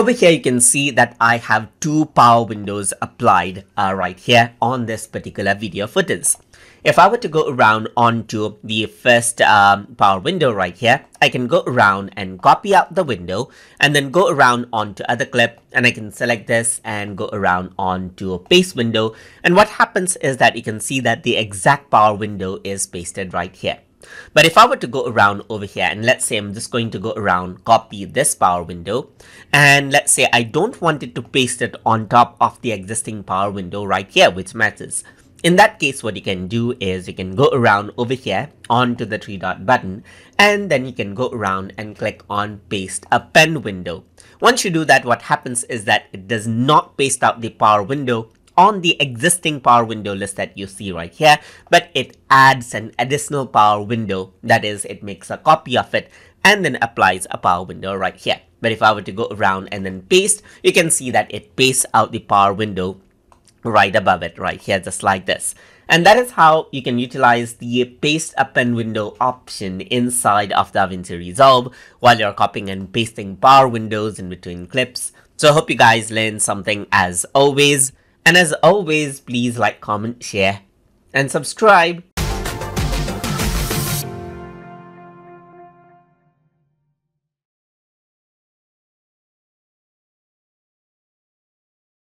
Over here, you can see that I have two power windows applied uh, right here on this particular video footage. If I were to go around onto the first um, power window right here, I can go around and copy out the window and then go around onto other clip and I can select this and go around onto a paste window. And what happens is that you can see that the exact power window is pasted right here. But if I were to go around over here and let's say I'm just going to go around, copy this power window and let's say I don't want it to paste it on top of the existing power window right here, which matches. In that case, what you can do is you can go around over here onto the three dot button and then you can go around and click on paste a Pen window. Once you do that, what happens is that it does not paste out the power window on the existing power window list that you see right here, but it adds an additional power window. That is, it makes a copy of it and then applies a power window right here. But if I were to go around and then paste, you can see that it pastes out the power window right above it right here, just like this. And that is how you can utilize the paste up and window option inside of DaVinci Resolve while you're copying and pasting power windows in between clips. So I hope you guys learned something as always. And as always, please like, comment, share, and subscribe.